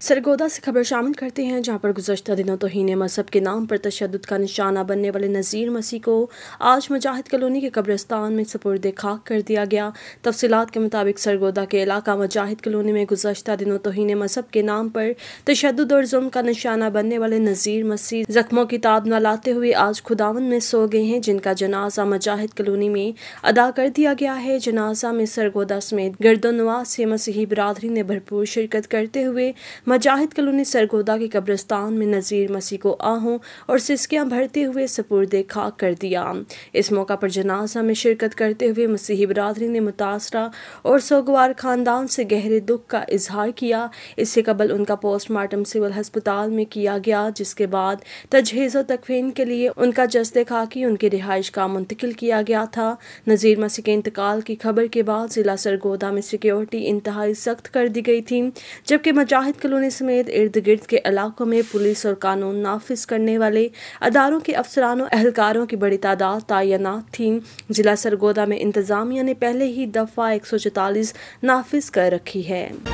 सरगोदा से खबर शामिल करते हैं जहां पर गुजशत दिनों तोहन मजहब के नाम पर तशद का निशाना बनने वाले नज़ीर मसीह को आज मुजाहिद कलोनी के कब्रस्तान में सपुरद खाक कर दिया गया तफसीत के मुताबिक सरगोदा के इलाका मुजाहिद कलोनी में गुजशत दिनों तो हीने मजहब के नाम पर तशद और जुम्म का निशाना बनने वाले नज़ीर मसीह जख्मों की ताब न लाते हुए आज खुदावन में सो गए हैं जिनका जनाजा मुजाहिद कलोनी में अदा कर दिया गया है जनाजा में सरगोदा समेत गर्दोनवा से मसीही बरदरी ने भरपूर शिरकत करते हुए मजाहिद कलोनी सरगोदा के कब्रिस्तान में नज़ीर मसीह को आहों और सिस्कियाँ भरते हुए सपुर्द खाक कर दिया इस मौका पर जनाजा में शिरकत करते हुए मसीही बरदरी ने मुतासर और सोगवार खानदान से गहरे दुख का इजहार किया इससे कबल उनका पोस्टमार्टम सिविल हस्पताल में किया गया जिसके बाद तजहेज़ और के लिए उनका जस्द खाकि उनकी रिहाइश का मुंतकिल किया गया था नज़ीर मसीह के इंतकाल की खबर के बाद ज़िला सरगोदा में सिक्योरिटी इंतहाई सख्त कर दी गई थी जबकि मजाहिद कॉलोनी समेत इर्द गिर्द के इलाकों में पुलिस और कानून नाफिज करने वाले अदारों के अफसरानों एहलकारों की बड़ी तादाद तैनात थी जिला सरगोदा में इंतजामिया ने पहले ही दफ़ा एक सौ नाफिज कर रखी है